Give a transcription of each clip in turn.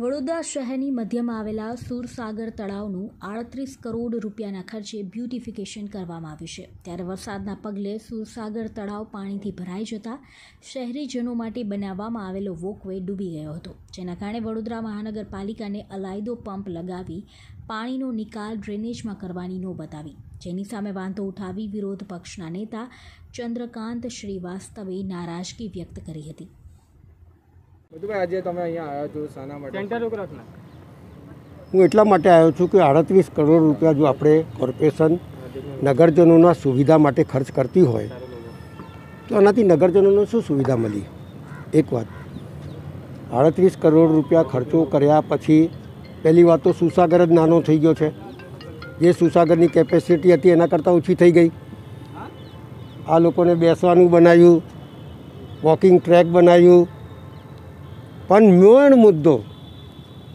વડોદરા શહેરની મધ્યમાં આવેલા સુરસાગર તળાવનું આડત્રીસ કરોડ રૂપિયાના ખર્ચે બ્યુટિફિકેશન કરવામાં આવ્યું છે ત્યારે વરસાદના પગલે સુરસાગર તળાવ પાણીથી ભરાઈ જતાં શહેરીજનો માટે બનાવવામાં આવેલો વોકવે ડૂબી ગયો હતો જેના કારણે વડોદરા મહાનગરપાલિકાને અલાયદો પંપ લગાવી પાણીનો નિકાલ ડ્રેનેજમાં કરવાની નોબત આવી જેની સામે વાંધો ઉઠાવી વિરોધ પક્ષના નેતા ચંદ્રકાંત શ્રીવાસ્તવે નારાજગી વ્યક્ત કરી હતી બધુભાઈ આજે તમે અહીંયા આવ્યા છો શાના માટે સેન્ટર રોકરાખના હું એટલા માટે આવ્યો છું કે આડત્રીસ કરોડ રૂપિયા જો આપણે કોર્પોરેશન નગરજનોના સુવિધા માટે ખર્ચ કરતી હોય તો આનાથી નગરજનોને શું સુવિધા મળી એક વાત આડત્રીસ કરોડ રૂપિયા ખર્ચો કર્યા પછી પહેલી વાત તો સુસાગર જ નાનો થઈ ગયો છે જે સુસાગરની કેપેસિટી હતી એના કરતાં ઓછી થઈ ગઈ આ લોકોને બેસવાનું બનાવ્યું વોકિંગ ટ્રેક બનાવ્યું પણ મેણ મુદ્દો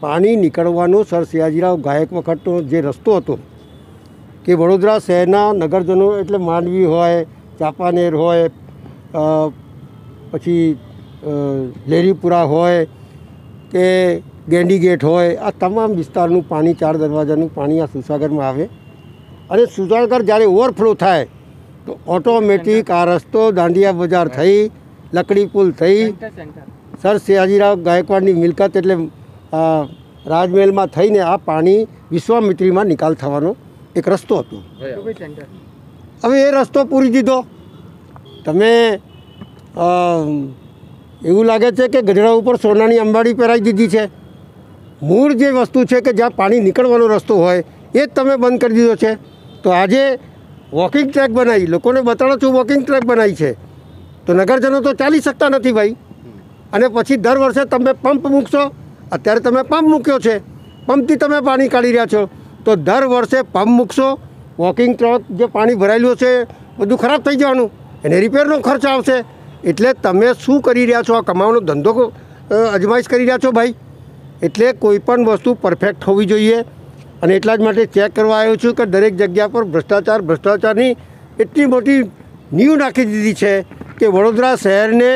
પાણી નીકળવાનો સર સિયાજીરાવ ગાયક વખતનો જે રસ્તો હતો કે વડોદરા શહેરના નગરજનો એટલે માંડવી હોય ચાંપાનેર હોય પછી લેરીપુરા હોય કે ગેંડી ગેટ હોય આ તમામ વિસ્તારનું પાણી ચાર દરવાજાનું પાણી આ સુસાગરમાં આવે અને સુસાગર જ્યારે ઓવરફ્લો થાય તો ઓટોમેટિક આ રસ્તો દાંડિયા બજાર થઈ લકડી પુલ થઈ સર સયાજીરાવ ગાયકવાડની મિલકત એટલે રાજમહેલમાં થઈને આ પાણી વિશ્વામિત્રીમાં નિકાલ થવાનો એક રસ્તો હતો હવે એ રસ્તો પૂરી દીધો તમે એવું લાગે છે કે ગઢડા ઉપર સોનાની અંબાડી પહેરાવી દીધી છે મૂળ જે વસ્તુ છે કે જ્યાં પાણી નીકળવાનો રસ્તો હોય એ જ તમે બંધ કરી દીધો છે તો આજે વોકિંગ ટ્રેક બનાવી લોકોને બતાડો છું વોકિંગ ટ્રેક બનાવી છે તો નગરજનો તો ચાલી શકતા નથી ભાઈ અને પછી દર વર્ષે તમે પંપ મૂકશો અત્યારે તમે પંપ મૂક્યો છે પંપથી તમે પાણી કાઢી રહ્યા છો તો દર વર્ષે પંપ મૂકશો વોકિંગ ટ્રક જે પાણી ભરાયેલું છે બધું ખરાબ થઈ જવાનું એને રિપેરનો ખર્ચ આવશે એટલે તમે શું કરી રહ્યા છો આ કમાવાનો ધંધો અજમાઈશ કરી રહ્યા છો ભાઈ એટલે કોઈપણ વસ્તુ પરફેક્ટ હોવી જોઈએ અને એટલા જ માટે ચેક કરવા આવ્યો છું કે દરેક જગ્યા પર ભ્રષ્ટાચાર ભ્રષ્ટાચારની એટલી મોટી નીવ નાખી દીધી છે કે વડોદરા શહેરને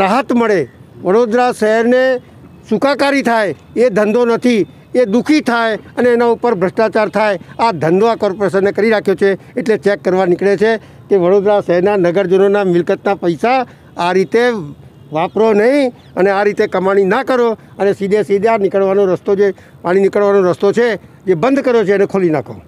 રાહત મળે વડોદરા શહેરને સુખાકારી થાય એ ધંધો નથી એ દુઃખી થાય અને એના ઉપર ભ્રષ્ટાચાર થાય આ ધંધો આ કોર્પોરેશને કરી રાખ્યો છે એટલે ચેક કરવા નીકળે છે કે વડોદરા શહેરના નગરજનોના મિલકતના પૈસા આ રીતે વાપરો નહીં અને આ રીતે કમાણી ના કરો અને સીધે સીધા નીકળવાનો રસ્તો જે પાણી નીકળવાનો રસ્તો છે જે બંધ કર્યો છે એને ખોલી નાખો